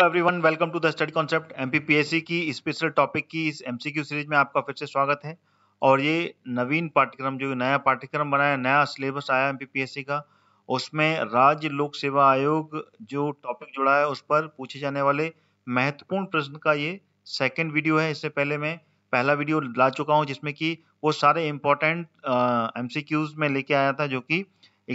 दोस्तों everyone welcome to the study concept MPPSC की special topic की इस एमसीक्यू सीरीज में आपका फिर से स्वागत है और ये नवीन पाठ्यक्रम जो नया पाठ्यक्रम बनाया नया सिलेबस आया एमपीपीएससी का उसमें राज्य लोक सेवा आयोग जो टॉपिक जुड़ा है उस पर पूछे जाने वाले महत्वपूर्ण प्रश्न का ये सेकेंड वीडियो है इससे पहले मैं पहला वीडियो ला चुका हूँ जिसमें कि वो सारे इम्पोर्टेंट एम में लेके आया था जो कि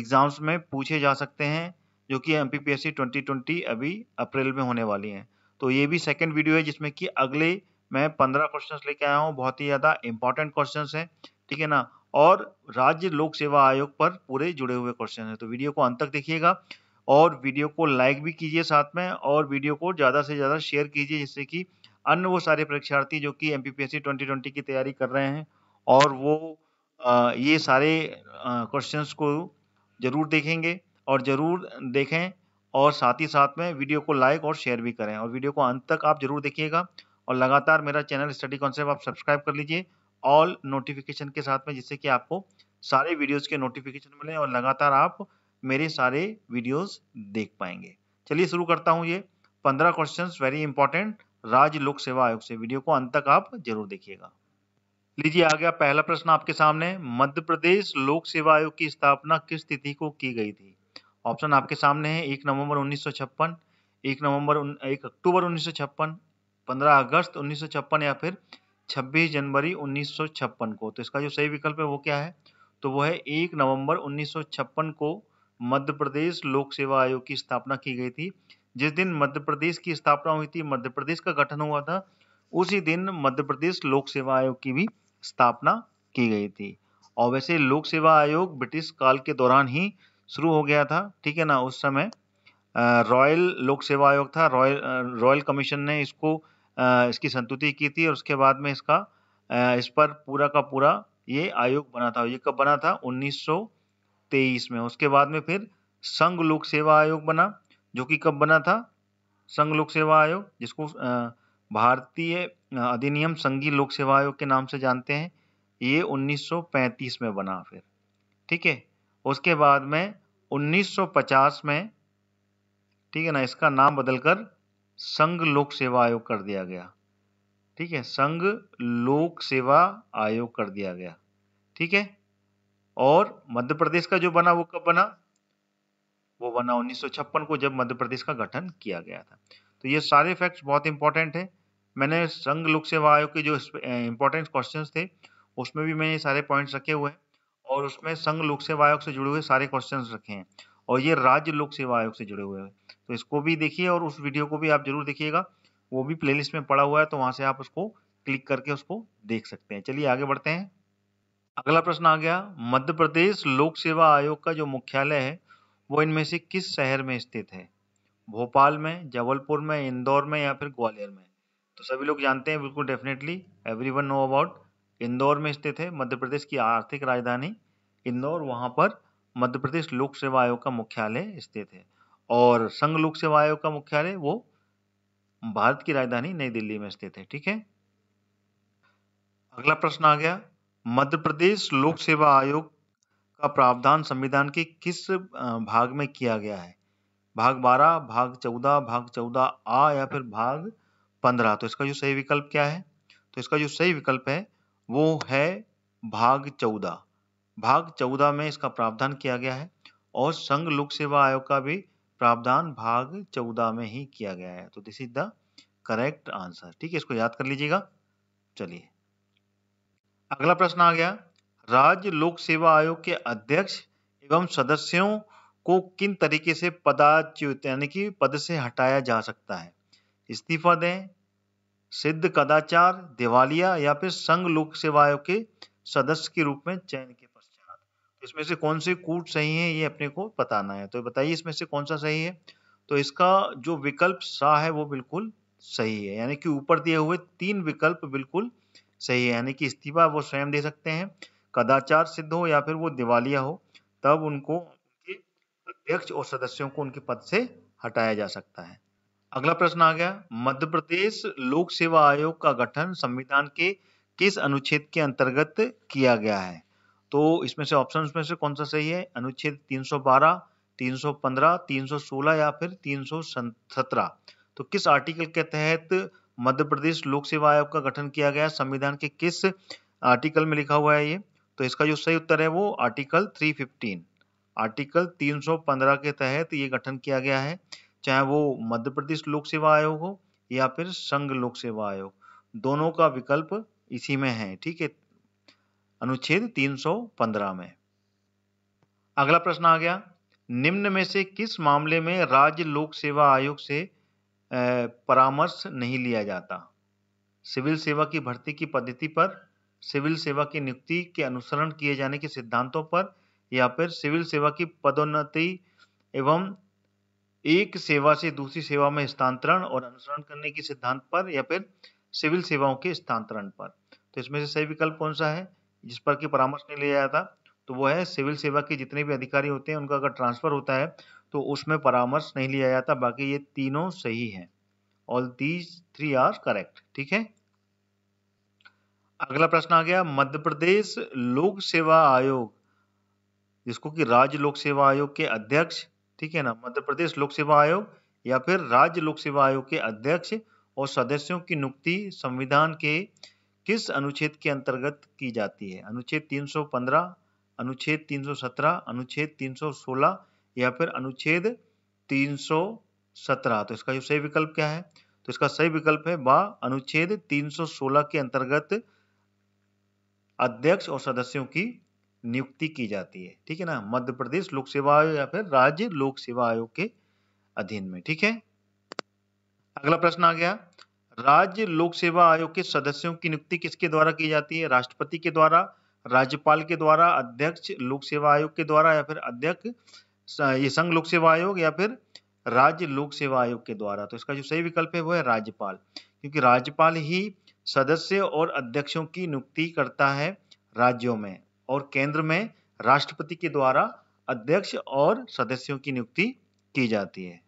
एग्जाम्स में पूछे जा सकते हैं जो कि एम पी 2020 अभी अप्रैल में होने वाली हैं तो ये भी सेकेंड वीडियो है जिसमें कि अगले मैं पंद्रह क्वेश्चन लेके आया हूँ बहुत ही ज़्यादा इंपॉर्टेंट क्वेश्चन हैं ठीक है ना और राज्य लोक सेवा आयोग पर पूरे जुड़े हुए क्वेश्चन हैं तो वीडियो को अंत तक देखिएगा और वीडियो को लाइक भी कीजिए साथ में और वीडियो को ज़्यादा से ज़्यादा शेयर कीजिए जिससे कि अन्य वो सारे परीक्षार्थी जो कि एम पी की तैयारी कर रहे हैं और वो ये सारे क्वेश्चंस को ज़रूर देखेंगे और ज़रूर देखें और साथ ही साथ में वीडियो को लाइक और शेयर भी करें और वीडियो को अंत तक आप ज़रूर देखिएगा और लगातार मेरा चैनल स्टडी कॉन्सेप्ट आप सब्सक्राइब कर लीजिए ऑल नोटिफिकेशन के साथ में जिससे कि आपको सारे वीडियोज़ के नोटिफिकेशन मिलें और लगातार आप मेरे सारे वीडियोज़ देख पाएंगे चलिए शुरू करता हूँ ये पंद्रह क्वेश्चन वेरी इंपॉर्टेंट राज्य लोक सेवा आयोग से वीडियो को अंत तक आप जरूर देखिएगा लीजिए आ गया पहला प्रश्न आपके सामने मध्य प्रदेश लोक सेवा आयोग की स्थापना किस तिथि को की गई थी ऑप्शन आपके सामने है एक नवंबर उन्नीस एक नवंबर एक अक्टूबर उन्नीस 15 अगस्त उन्नीस या फिर 26 जनवरी उन्नीस को तो इसका जो सही विकल्प है वो क्या है तो वो है एक नवंबर उन्नीस को मध्य प्रदेश लोक सेवा आयोग की स्थापना की गई थी जिस दिन मध्य प्रदेश की स्थापना हुई थी मध्य प्रदेश का गठन हुआ था उसी दिन मध्य प्रदेश लोक सेवा आयोग की भी स्थापना की गई थी और वैसे लोक सेवा आयोग ब्रिटिश काल के दौरान ही शुरू हो गया था ठीक है ना उस समय रॉयल लोक सेवा आयोग था रॉयल रॉयल कमीशन ने इसको इसकी संतुति की थी और उसके बाद में इसका इस पर पूरा का पूरा ये आयोग बना था ये कब बना था 1923 में उसके बाद में फिर संघ लोक सेवा आयोग बना जो कि कब बना था संघ लोक सेवा आयोग जिसको भारतीय अधिनियम संघीय लोक सेवा आयोग के नाम से जानते हैं ये 1935 में बना फिर ठीक है उसके बाद में 1950 में ठीक है ना इसका नाम बदलकर संघ लोक सेवा आयोग कर दिया गया ठीक है संघ लोक सेवा आयोग कर दिया गया ठीक है और मध्य प्रदेश का जो बना वो कब बना वो बना 1956 को जब मध्य प्रदेश का गठन किया गया था तो ये सारे फैक्ट्स बहुत इंपॉर्टेंट है मैंने संघ लोक सेवा आयोग के जो इंपॉर्टेंट क्वेश्चंस थे उसमें भी मैंने सारे पॉइंट्स रखे हुए हैं और उसमें संघ लोक सेवा आयोग से जुड़े हुए सारे क्वेश्चन रखे हैं और ये राज्य लोक सेवा आयोग से जुड़े हुए हैं तो इसको भी देखिए और उस वीडियो को भी आप जरूर देखिएगा वो भी प्लेलिस्ट में पड़ा हुआ है तो वहाँ से आप उसको क्लिक करके उसको देख सकते हैं चलिए आगे बढ़ते हैं अगला प्रश्न आ गया मध्य प्रदेश लोक सेवा आयोग का जो मुख्यालय है वो इनमें से किस शहर में स्थित है भोपाल में जबलपुर में इंदौर में या फिर ग्वालियर में तो सभी लोग जानते हैं बिल्कुल definitely everyone know about Indore में स्थित है मध्य प्रदेश की आर्थिक राजधानी इंदौर वहाँ पर मध्य प्रदेश लोक सेवा आयोग का मुख्यालय स्थित है और संघ लोक सेवा आयोग का मुख्यालय वो भारत की राजधानी नई दिल्ली में स्थित है ठीक है अगला प्रश्न आ गया मध्य प्रदेश लोक सेवा आयोग का प्रावधान संविधान के किस भाग में किया गया है भाग बारह भाग चौदह भाग चौदह आ या फिर भाग पंद्रह तो इसका जो सही विकल्प क्या है तो इसका जो सही विकल्प है वो है भाग चौदह भाग चौदह में इसका प्रावधान किया गया है और संघ लोक सेवा आयोग का भी प्रावधान भाग चौदह में ही किया गया है तो this is the correct answer ठीक है इसको याद कर लीजिएगा चलिए अगला प्रश्न आ गया राज्य लोक सेवा आयोग के अध्यक्ष एवं सदस्यों को किन तरीके से पदाच्युत यानी कि पद से हटाया जा सकता है इस्तीफा दें सिद्ध कदाचार दिवालिया या फिर संघ लोक सेवा आयोग के सदस्य के रूप में चयन के पश्चात तो इसमें से कौन से कूट सही है ये अपने को बताना है तो बताइए इसमें से कौन सा सही है तो इसका जो विकल्प सा है वो बिल्कुल सही है यानी कि ऊपर दिए हुए तीन विकल्प बिल्कुल सही है यानी कि इस्तीफा वो स्वयं दे सकते हैं कदाचार सिद्ध हो या फिर वो दिवालिया हो तब उनको उनके अध्यक्ष और सदस्यों को उनके पद से हटाया जा सकता है अगला प्रश्न आ गया मध्य प्रदेश लोक सेवा आयोग का गठन संविधान के किस अनुच्छेद के अंतर्गत किया गया है तो इसमें से ऑप्शन में से कौन सा सही है अनुच्छेद 312, 315, 316 या फिर 317 तो किस आर्टिकल के तहत मध्य प्रदेश लोक सेवा आयोग का गठन किया गया संविधान के किस आर्टिकल में लिखा हुआ है ये तो इसका जो सही उत्तर है वो आर्टिकल 315 आर्टिकल 315 के तहत ये गठन किया गया है चाहे वो मध्य प्रदेश लोक सेवा आयोग हो या फिर संघ लोक सेवा आयोग दोनों का विकल्प इसी में है ठीक है अनुच्छेद 315 में अगला प्रश्न आ गया निम्न में से किस मामले में राज्य लोक सेवा आयोग से परामर्श नहीं लिया जाता सिविल सेवा की भर्ती की पद्धति पर सिविल सेवा की नियुक्ति के अनुसरण किए जाने के सिद्धांतों पर या फिर सिविल सेवा की पदोन्नति एवं एक सेवा से दूसरी सेवा में स्थानांतरण और अनुसरण करने के सिद्धांत पर या फिर सिविल सेवाओं के स्थानांतरण पर तो इसमें से सही विकल्प कौन सा है जिस पर कि परामर्श नहीं लिया जाता तो वो है सिविल सेवा के जितने भी अधिकारी होते हैं उनका अगर ट्रांसफर होता है तो उसमें परामर्श नहीं लिया जाता बाकी ये तीनों सही हैं all these three are correct ठीक है अगला प्रश्न आ गया मध्य प्रदेश लोक सेवा आयोग जिसको कि राज्य लोक सेवा आयोग के अध्यक्ष ठीक है ना मध्य प्रदेश लोक सेवा आयोग या फिर राज्य लोक सेवा आयोग के अध्यक्ष और सदस्यों की नियुक्ति संविधान के किस अनुच्छेद के अंतर्गत की जाती है अनुच्छेद 315, अनुच्छेद 317, अनुच्छेद 316 या फिर अनुच्छेद 317 तो इसका जो सही विकल्प क्या है तो इसका सही विकल्प है बा अनुच्छेद 316 के अंतर्गत अध्यक्ष और सदस्यों की नियुक्ति की जाती है ठीक है ना मध्य प्रदेश लोक सेवा आयोग या फिर राज्य लोक सेवा आयोग के अधीन में ठीक है अगला प्रश्न आ गया राज्य लोक सेवा आयोग के सदस्यों की नियुक्ति किसके द्वारा की जाती है राष्ट्रपति के द्वारा राज्यपाल के द्वारा अध्यक्ष लोक सेवा आयोग के द्वारा या फिर अध्यक्ष ये संघ लोक सेवा आयोग या फिर राज्य लोक सेवा आयोग के द्वारा तो इसका जो सही विकल्प है वो है राज्यपाल क्योंकि राज्यपाल ही सदस्य और अध्यक्षों की नियुक्ति करता है राज्यों में और केंद्र में राष्ट्रपति के द्वारा अध्यक्ष और सदस्यों की नियुक्ति की जाती है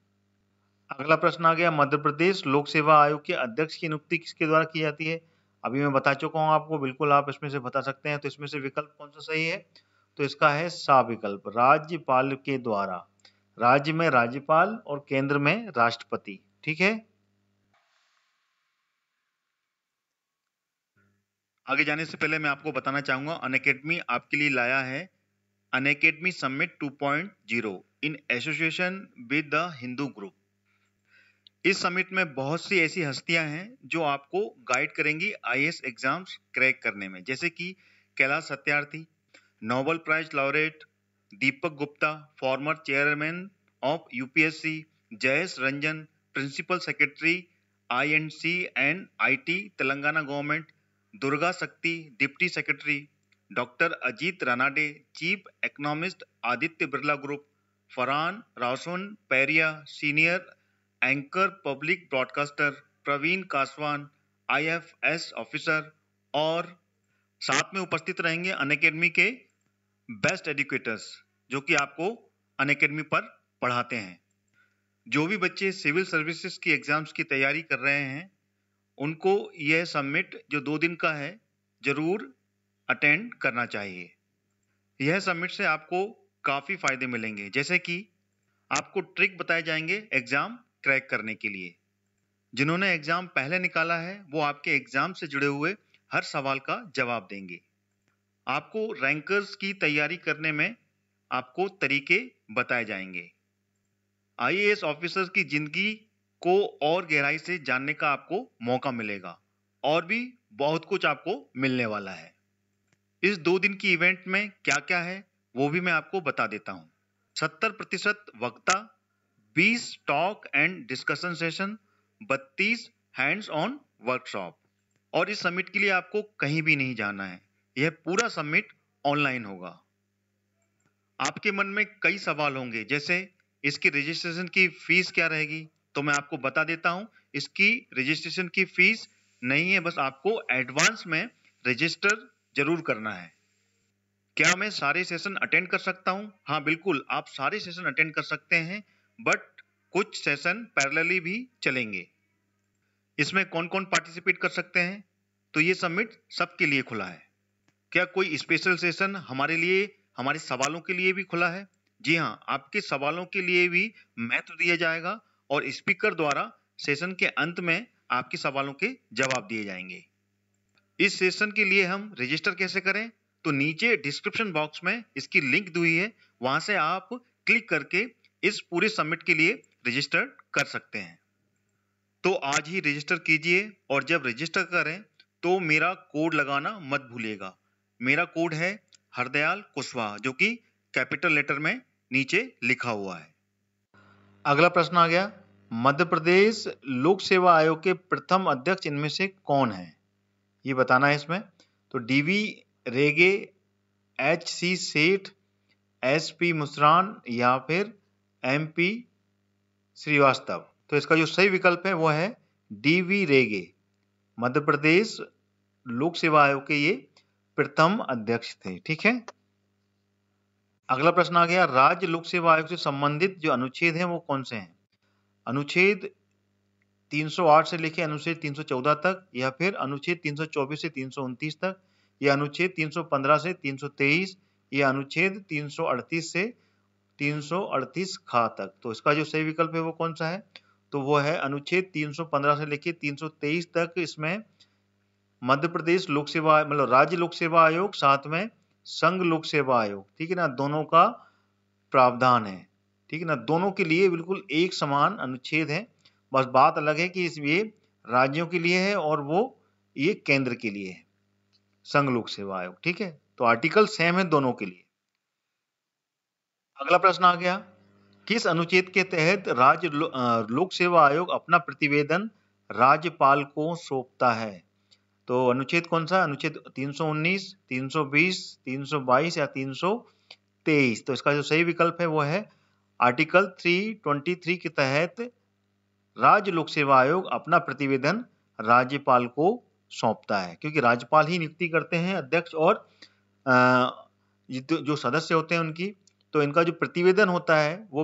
अगला प्रश्न आ गया मध्य प्रदेश लोक सेवा आयोग के अध्यक्ष की नियुक्ति किसके द्वारा की जाती है अभी मैं बता चुका हूँ आपको बिल्कुल आप इसमें से बता सकते हैं तो इसमें से विकल्प कौन सा सही है तो इसका है सा विकल्प राज्यपाल के द्वारा राज्य में राज्यपाल और केंद्र में राष्ट्रपति ठीक है आगे जाने से पहले मैं आपको बताना चाहूंगा अनकेडमी आपके लिए लाया है Unacademy summit 2.0 in association with the Hindu group इस समिट में बहुत सी ऐसी हस्तियां हैं जो आपको गाइड करेंगी आई एग्जाम्स क्रैक करने में जैसे कि Kailash Satyarthi Nobel prize laureate Deepak Gupta former chairman of UPSC Jayesh Ranjan principal secretary INC and IT Telangana government Durga Shakti deputy secretary doctor Ajit Ranade chief economist Aditya Birla group Farhan Rausan Pereira senior anchor public broadcaster Praveen Kaswan IFS officer और साथ में उपस्थित रहेंगे अनकेडमी के बेस्ट एडुकेटर्स जो कि आपको अनकेडमी पर पढ़ाते हैं जो भी बच्चे सिविल सर्विसेज की एग्ज़ाम्स की तैयारी कर रहे हैं उनको यह सबमिट जो दो दिन का है ज़रूर अटेंड करना चाहिए यह सबमिट से आपको काफ़ी फ़ायदे मिलेंगे जैसे कि आपको ट्रिक बताए जाएंगे एग्ज़ाम क्रैक करने के लिए जिन्होंने एग्ज़ाम पहले निकाला है वो आपके एग्ज़ाम से जुड़े हुए हर सवाल का जवाब देंगे आपको रैंकर्स की तैयारी करने में आपको तरीके बताए जाएंगे आईएएस ऑफिसर्स की ज़िंदगी को और गहराई से जानने का आपको मौका मिलेगा और भी बहुत कुछ आपको मिलने वाला है इस दो दिन की इवेंट में क्या क्या है वो भी मैं आपको बता देता हूँ सत्तर प्रतिशत वक्ता बीस टॉक एंड डिस्कशन सेशन बत्तीस हैंड्स ऑन वर्कशॉप और इस समिट के लिए आपको कहीं भी नहीं जाना है यह पूरा समिट ऑनलाइन होगा आपके मन में कई सवाल होंगे जैसे इसकी रजिस्ट्रेशन की फीस क्या रहेगी तो मैं आपको बता देता हूं इसकी रजिस्ट्रेशन की फीस नहीं है बस आपको एडवांस में रजिस्टर जरूर करना है क्या मैं सारे सेशन अटेंड कर सकता हूं हाँ बिल्कुल आप सारे सेशन अटेंड कर सकते हैं बट कुछ सेशन पैरेलली भी चलेंगे इसमें कौन कौन पार्टिसिपेट कर सकते हैं तो ये सबमिट सबके लिए खुला है क्या कोई स्पेशल सेशन हमारे लिए हमारे सवालों के लिए भी खुला है जी हाँ आपके सवालों के लिए भी महत्व दिया जाएगा और स्पीकर द्वारा सेशन के अंत में आपके सवालों के जवाब दिए जाएंगे इस सेशन के लिए हम रजिस्टर कैसे करें तो नीचे डिस्क्रिप्शन बॉक्स में इसकी लिंक दी है वहां से आप क्लिक करके इस पूरे समिट के लिए रजिस्टर कर सकते हैं तो आज ही रजिस्टर कीजिए और जब रजिस्टर करें तो मेरा कोड लगाना मत भूलिएगा मेरा कोड है हरदयाल कुशवाहा जो कि कैपिटल लेटर में नीचे लिखा हुआ है अगला प्रश्न आ गया मध्य प्रदेश लोक सेवा आयोग के प्रथम अध्यक्ष इनमें से कौन है ये बताना है इसमें तो डीवी रेगे एच सी सेठ एस पी मुसरान या फिर एम पी श्रीवास्तव तो इसका जो सही विकल्प है वो है डी वी रेगे मध्य प्रदेश लोक सेवा आयोग के ये प्रथम अध्यक्ष थे ठीक है अगला प्रश्न आ गया राज्य लोक सेवा आयोग से संबंधित जो अनुच्छेद हैं वो कौन से हैं अनुच्छेद 308 से लेके अनुच्छेद 314 तक या फिर अनुच्छेद 324 से तीन तक या अनुच्छेद 315 से 323 या अनुच्छेद 338 से 338 खा तक तो इसका जो सही विकल्प है वो कौन सा है तो वो है अनुच्छेद 315 से लेके 323 तक इसमें मध्य प्रदेश लोक सेवा मतलब राज्य लोक सेवा आयोग साथ में संघ लोक सेवा आयोग ठीक है ना दोनों का प्रावधान है ठीक है ना दोनों के लिए बिल्कुल एक समान अनुच्छेद है बस बात अलग है कि इस ये राज्यों के लिए है और वो ये केंद्र के लिए है संघ लोक सेवा आयोग ठीक है तो आर्टिकल सेम है दोनों के लिए अगला प्रश्न आ गया किस अनुच्छेद के तहत राज्य लो, लोक सेवा आयोग अपना प्रतिवेदन राज्यपाल को सौंपता है तो अनुच्छेद कौन सा अनुच्छेद 319, 320, 322 या 323 तो इसका जो सही विकल्प है वो है आर्टिकल 323 के तहत राज्य लोक सेवा आयोग अपना प्रतिवेदन राज्यपाल को सौंपता है क्योंकि राज्यपाल ही नियुक्ति करते हैं अध्यक्ष और जो सदस्य होते हैं उनकी तो इनका जो प्रतिवेदन होता है वो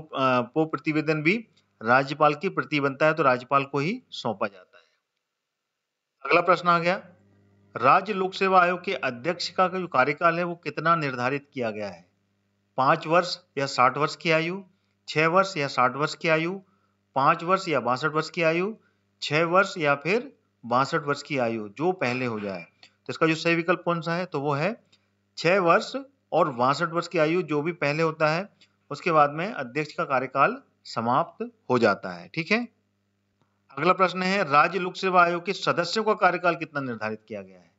वो प्रतिवेदन भी राज्यपाल की प्रति बनता है तो राज्यपाल को ही सौंपा जाता है अगला प्रश्न आ गया राज्य लोक सेवा आयोग के अध्यक्ष का जो कार्यकाल है वो कितना निर्धारित किया गया है पांच वर्ष या साठ वर्ष की आयु छह वर्ष या साठ वर्ष की आयु पांच वर्ष या बासठ वर्ष की आयु छह वर्ष या फिर बासठ वर्ष की आयु जो पहले हो जाए तो इसका जो सही विकल्प कौन सा है तो वो है छह वर्ष और बासठ वर्ष की आयु जो भी पहले होता है उसके बाद में अध्यक्ष का कार्यकाल समाप्त हो जाता है ठीक है अगला प्रश्न है राज्य लोक सेवा आयोग के सदस्यों का कार्यकाल कितना निर्धारित किया गया है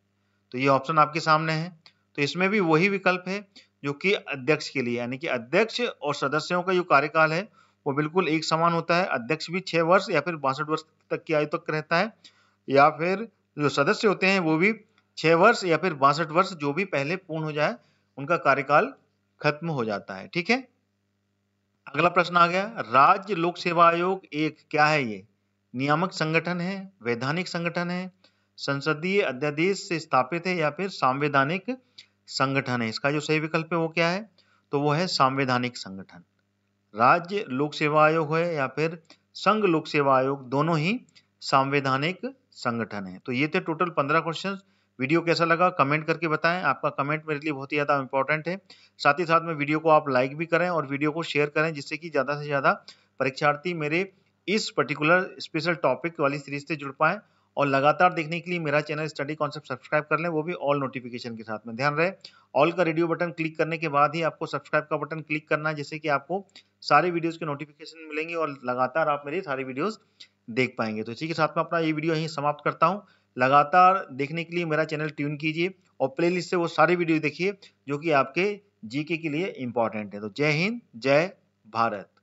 तो ये ऑप्शन आपके सामने है तो इसमें भी वही विकल्प है जो कि अध्यक्ष के लिए यानी कि अध्यक्ष और सदस्यों का जो कार्यकाल है वो बिल्कुल एक समान होता है अध्यक्ष भी छह वर्ष या फिर बासठ वर्ष तक की आयु तक रहता है या फिर जो सदस्य होते हैं वो भी छह वर्ष या फिर बासठ वर्ष जो भी पहले पूर्ण हो जाए उनका कार्यकाल खत्म हो जाता है ठीक है अगला प्रश्न आ गया राज्य लोक सेवा आयोग एक क्या है ये नियामक संगठन है वैधानिक संगठन है संसदीय अध्यादेश से स्थापित है या फिर संवैधानिक संगठन है इसका जो सही विकल्प है वो क्या है तो वो है संवैधानिक संगठन राज्य लोक सेवा आयोग है या फिर संघ लोक सेवा आयोग दोनों ही संवैधानिक संगठन है तो ये थे टोटल पंद्रह क्वेश्चन वीडियो कैसा लगा कमेंट करके बताएं आपका कमेंट मेरे लिए बहुत ही ज़्यादा इंपॉर्टेंट है साथ ही साथ में वीडियो को आप लाइक भी करें और वीडियो को शेयर करें जिससे कि ज़्यादा से ज़्यादा परीक्षार्थी मेरे इस पर्टिकुलर स्पेशल टॉपिक वाली सीरीज से जुड़ पाएँ और लगातार देखने के लिए मेरा चैनल स्टडी कॉन्सेप्ट सब्सक्राइब कर लें वो भी ऑल नोटिफिकेशन के साथ में ध्यान रहे ऑल का रेडियो बटन क्लिक करने के बाद ही आपको सब्सक्राइब का बटन क्लिक करना है जिससे कि आपको सारे वीडियोस के नोटिफिकेशन मिलेंगे और लगातार आप मेरे सारे वीडियोस देख पाएंगे तो इसी के साथ में अपना ये वीडियो यहीं समाप्त करता हूँ लगातार देखने के लिए मेरा चैनल ट्यून कीजिए और प्लेलिस्ट से वो सारी वीडियो देखिए जो कि आपके जीके के लिए इम्पॉर्टेंट है तो जय हिंद जय भारत